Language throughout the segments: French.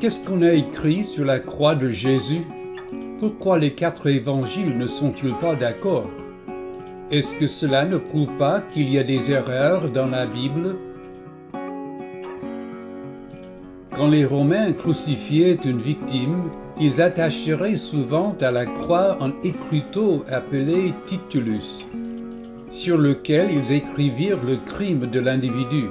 Qu'est-ce qu'on a écrit sur la croix de Jésus Pourquoi les quatre évangiles ne sont-ils pas d'accord Est-ce que cela ne prouve pas qu'il y a des erreurs dans la Bible Quand les Romains crucifiaient une victime, ils attacheraient souvent à la croix un écriteau appelé Titulus, sur lequel ils écrivirent le crime de l'individu.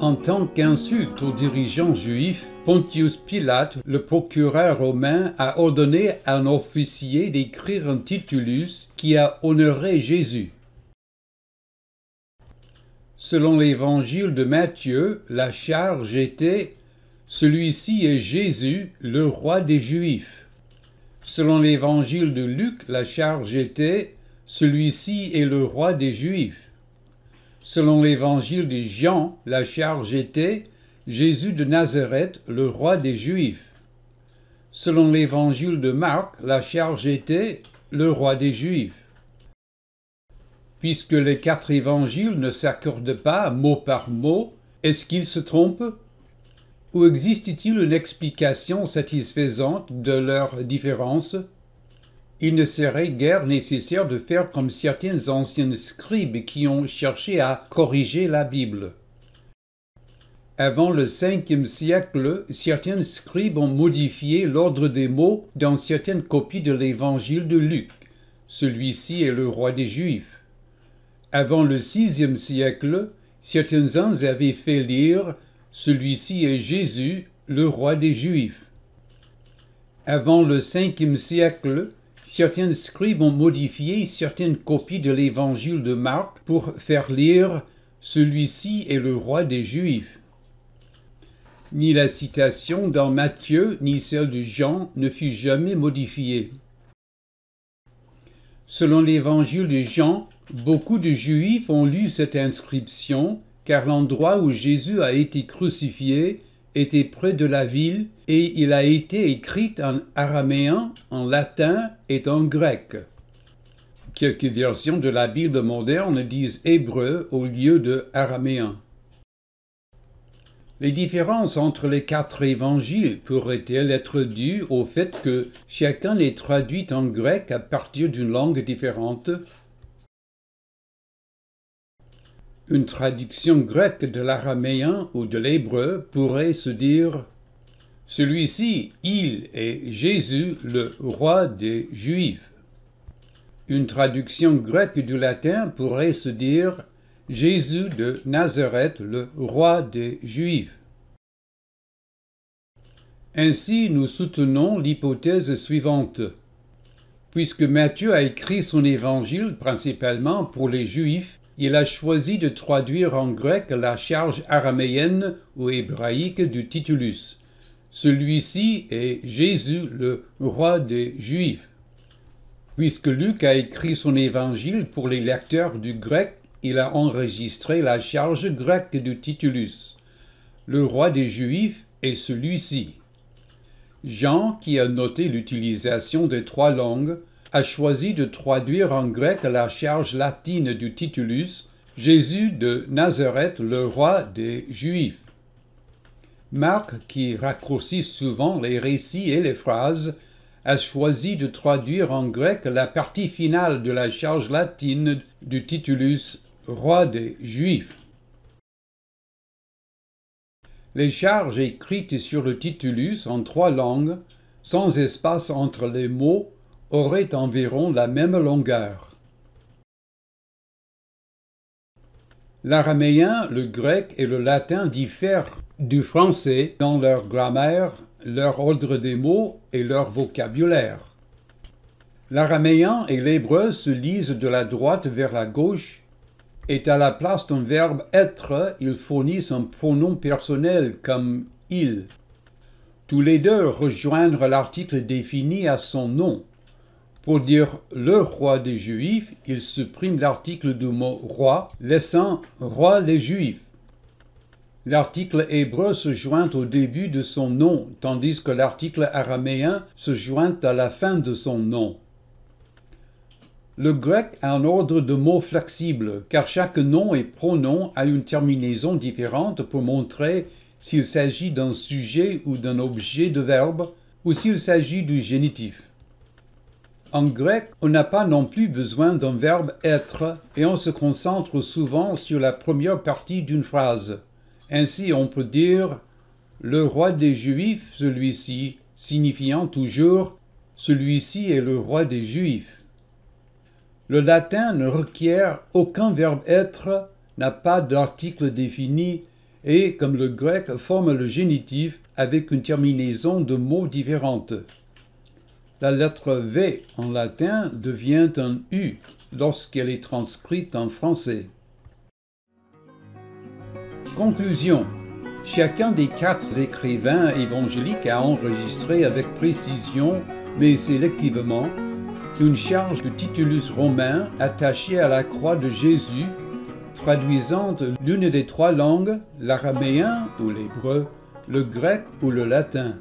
En tant qu'insulte aux dirigeants juifs, Pontius Pilate, le procureur romain, a ordonné à un officier d'écrire un titulus qui a honoré Jésus. Selon l'évangile de Matthieu, la charge était Celui-ci est Jésus, le roi des Juifs. Selon l'évangile de Luc, la charge était Celui-ci est le roi des Juifs. Selon l'évangile de Jean, la charge était Jésus de Nazareth, le roi des Juifs. Selon l'évangile de Marc, la charge était le roi des Juifs. Puisque les quatre évangiles ne s'accordent pas mot par mot, est-ce qu'ils se trompent Ou existe-t-il une explication satisfaisante de leurs différences il ne serait guère nécessaire de faire comme certains anciens scribes qui ont cherché à corriger la Bible. Avant le 5e siècle, certains scribes ont modifié l'ordre des mots dans certaines copies de l'évangile de Luc. Celui-ci est le roi des Juifs. Avant le sixième siècle, certains hommes avaient fait lire Celui-ci est Jésus, le roi des Juifs. Avant le 5e siècle, certains scribes ont modifié certaines copies de l'évangile de Marc pour faire lire Celui-ci est le roi des Juifs. Ni la citation dans Matthieu ni celle de Jean ne fut jamais modifiée. Selon l'évangile de Jean, beaucoup de Juifs ont lu cette inscription car l'endroit où Jésus a été crucifié était près de la ville et il a été écrit en araméen, en latin et en grec. Quelques versions de la Bible moderne disent hébreu au lieu de araméen. Les différences entre les quatre évangiles pourraient-elles être dues au fait que chacun est traduit en grec à partir d'une langue différente une traduction grecque de l'araméen ou de l'hébreu pourrait se dire Celui-ci, il est Jésus, le roi des Juifs. Une traduction grecque du latin pourrait se dire Jésus de Nazareth, le roi des Juifs. Ainsi, nous soutenons l'hypothèse suivante. Puisque Matthieu a écrit son évangile principalement pour les Juifs, il a choisi de traduire en grec la charge araméenne ou hébraïque du Titulus. Celui-ci est Jésus, le roi des Juifs. Puisque Luc a écrit son évangile pour les lecteurs du grec, il a enregistré la charge grecque du Titulus. Le roi des Juifs est celui-ci. Jean, qui a noté l'utilisation des trois langues, a choisi de traduire en grec la charge latine du Titulus, Jésus de Nazareth, le roi des Juifs. Marc, qui raccourcit souvent les récits et les phrases, a choisi de traduire en grec la partie finale de la charge latine du Titulus, roi des Juifs. Les charges écrites sur le Titulus en trois langues, sans espace entre les mots, aurait environ la même longueur. L'araméen, le grec et le latin diffèrent du français dans leur grammaire, leur ordre des mots et leur vocabulaire. L'araméen et l'hébreu se lisent de la droite vers la gauche et à la place d'un verbe être, ils fournissent un pronom personnel comme il. Tous les deux rejoignent l'article défini à son nom, pour dire le roi des Juifs, il supprime l'article du mot roi, laissant roi des Juifs. L'article hébreu se joint au début de son nom, tandis que l'article araméen se joint à la fin de son nom. Le grec a un ordre de mots flexible, car chaque nom et pronom a une terminaison différente pour montrer s'il s'agit d'un sujet ou d'un objet de verbe, ou s'il s'agit du génitif. En grec, on n'a pas non plus besoin d'un verbe être et on se concentre souvent sur la première partie d'une phrase. Ainsi, on peut dire le roi des Juifs, celui-ci, signifiant toujours celui-ci est le roi des Juifs. Le latin ne requiert aucun verbe être, n'a pas d'article défini et, comme le grec, forme le génitif avec une terminaison de mots différentes. La lettre V en latin devient un U lorsqu'elle est transcrite en français. Conclusion. Chacun des quatre écrivains évangéliques a enregistré avec précision, mais sélectivement, une charge de titulus romain attachée à la croix de Jésus, traduisant l'une des trois langues, l'araméen ou l'hébreu, le grec ou le latin.